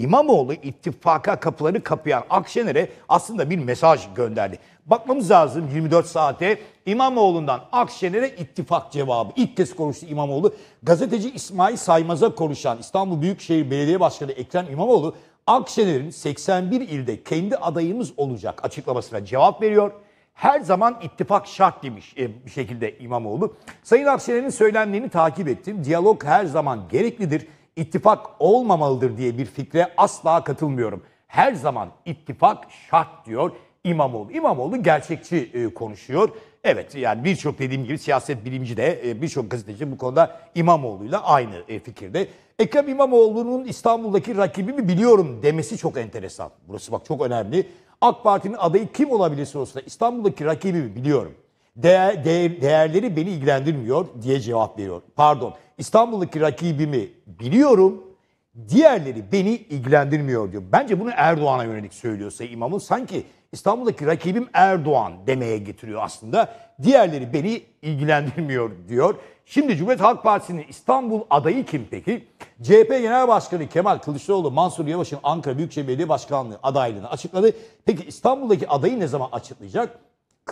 İmamoğlu ittifaka kapıları kapayan Akşener'e aslında bir mesaj gönderdi. Bakmamız lazım 24 saate İmamoğlu'ndan Akşener'e ittifak cevabı. İlk kez konuştu İmamoğlu. Gazeteci İsmail Saymaz'a konuşan İstanbul Büyükşehir Belediye Başkanı Ekrem İmamoğlu Akşener'in 81 ilde kendi adayımız olacak açıklamasına cevap veriyor. Her zaman ittifak şart demiş e, bir şekilde İmamoğlu. Sayın Akşener'in söylemlerini takip ettim. Diyalog her zaman gereklidir ittifak olmamalıdır diye bir fikre asla katılmıyorum. Her zaman ittifak şart diyor İmamoğlu. İmamoğlu gerçekçi e, konuşuyor. Evet yani birçok dediğim gibi siyaset bilimci de e, birçok gazeteci bu konuda İmamoğlu'yla aynı e, fikirde. Ekrem İmamoğlu'nun İstanbul'daki rakibi mi biliyorum demesi çok enteresan. Burası bak çok önemli. AK Parti'nin adayı kim olabilirse olsun İstanbul'daki rakibi mi biliyorum. Değer, değer, değerleri beni ilgilendirmiyor diye cevap veriyor. Pardon İstanbul'daki rakibimi biliyorum diğerleri beni ilgilendirmiyor diyor. Bence bunu Erdoğan'a yönelik söylüyor Sayın İmam'ın. Sanki İstanbul'daki rakibim Erdoğan demeye getiriyor aslında. Diğerleri beni ilgilendirmiyor diyor. Şimdi Cumhuriyet Halk Partisi'nin İstanbul adayı kim peki? CHP Genel Başkanı Kemal Kılıçdaroğlu Mansur Yavaş'ın Ankara Büyükşehir Belediye Başkanlığı adaylığını açıkladı. Peki İstanbul'daki adayı ne zaman açıklayacak?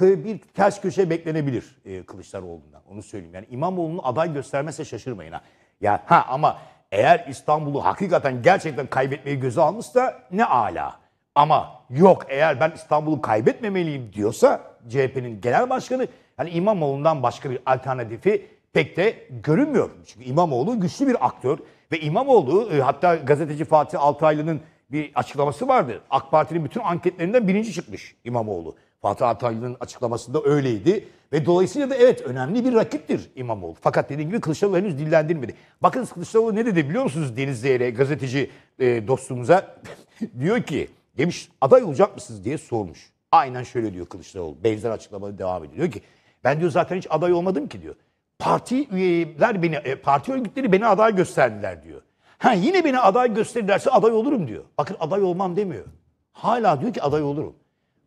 bir ters köşe beklenebilir e, Kılıçdaroğlu'ndan. Onu söyleyeyim. Yani İmamoğlu'nu aday göstermezse şaşırmayın ha. Ya ha ama eğer İstanbul'u hakikaten gerçekten kaybetmeyi göze almışsa ne ala. Ama yok eğer ben İstanbul'u kaybetmemeliyim diyorsa CHP'nin genel başkanı yani İmamoğlu'ndan başka bir alternatifi pek de görünmüyor. Çünkü İmamoğlu güçlü bir aktör ve İmamoğlu e, hatta gazeteci Fatih Altaylı'nın bir açıklaması vardı. AK Parti'nin bütün anketlerinden birinci çıkmış İmamoğlu. Fatih Altaylı'nın açıklamasında öyleydi. Ve dolayısıyla da evet önemli bir rakiptir İmamoğlu. Fakat dediğim gibi Kılıçdaroğlu henüz dillendirmedi. Bakın Kılıçdaroğlu ne dedi biliyor musunuz Deniz Zeyre gazeteci e, dostumuza? diyor ki demiş aday olacak mısınız diye sormuş. Aynen şöyle diyor Kılıçdaroğlu. Benzer açıklamaları devam ediyor. Diyor ki ben diyor zaten hiç aday olmadım ki diyor. Parti üyeler beni, e, parti örgütleri beni aday gösterdiler diyor. Ha yine beni aday gösterirlerse aday olurum diyor. Bakın aday olmam demiyor. Hala diyor ki aday olurum.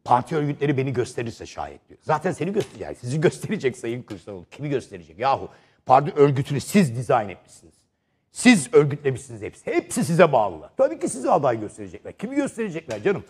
Parti örgütleri beni gösterirse şayet diyor. Zaten seni gösterecek. Yani sizi gösterecek Sayın Kılıçdaroğlu. Kimi gösterecek? Yahu parti örgütünü siz dizayn etmişsiniz. Siz örgütlemişsiniz hepsi. Hepsi size bağlı. Tabii ki size aday gösterecekler. Kimi gösterecekler canım?